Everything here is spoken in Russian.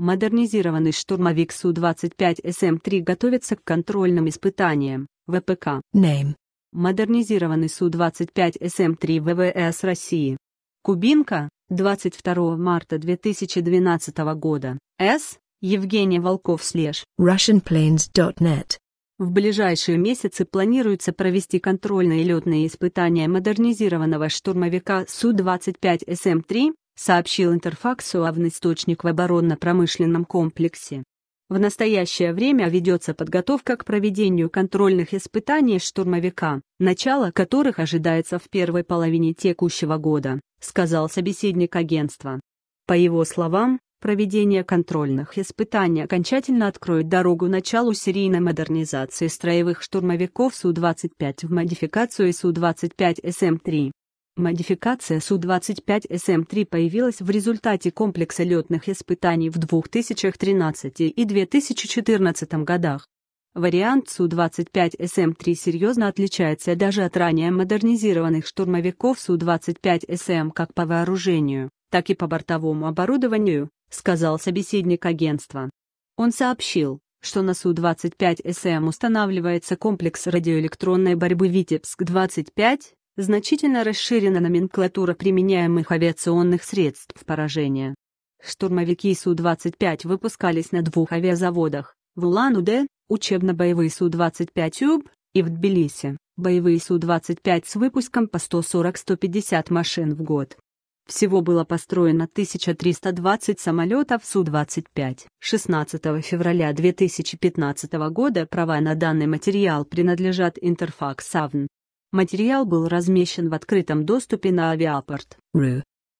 Модернизированный штурмовик Су-25 СМ-3 готовится к контрольным испытаниям, ВПК. Name. Модернизированный Су-25 СМ-3 ВВС России. Кубинка, 22 марта 2012 года. С. Евгений Волков слеж. RussianPlanes.net в ближайшие месяцы планируется провести контрольные летные испытания модернизированного штурмовика Су-25 СМ-3 сообщил Интерфаксу авнисточник в оборонно-промышленном комплексе. В настоящее время ведется подготовка к проведению контрольных испытаний штурмовика, начало которых ожидается в первой половине текущего года, сказал собеседник агентства. По его словам, проведение контрольных испытаний окончательно откроет дорогу началу серийной модернизации строевых штурмовиков Су-25 в модификацию Су-25 СМ-3. Модификация Су-25СМ-3 появилась в результате комплекса летных испытаний в 2013 и 2014 годах. Вариант Су-25СМ-3 серьезно отличается даже от ранее модернизированных штурмовиков Су-25СМ как по вооружению, так и по бортовому оборудованию, сказал собеседник агентства. Он сообщил, что на Су-25СМ устанавливается комплекс радиоэлектронной борьбы «Витебск-25», значительно расширена номенклатура применяемых авиационных средств поражения. Штурмовики Су-25 выпускались на двух авиазаводах – в Улан-Удэ, учебно-боевые Су-25 уб и в Тбилиси, боевые Су-25 с выпуском по 140-150 машин в год. Всего было построено 1320 самолетов Су-25. 16 февраля 2015 года права на данный материал принадлежат Интерфакс Авн. Материал был размещен в открытом доступе на авиапорт.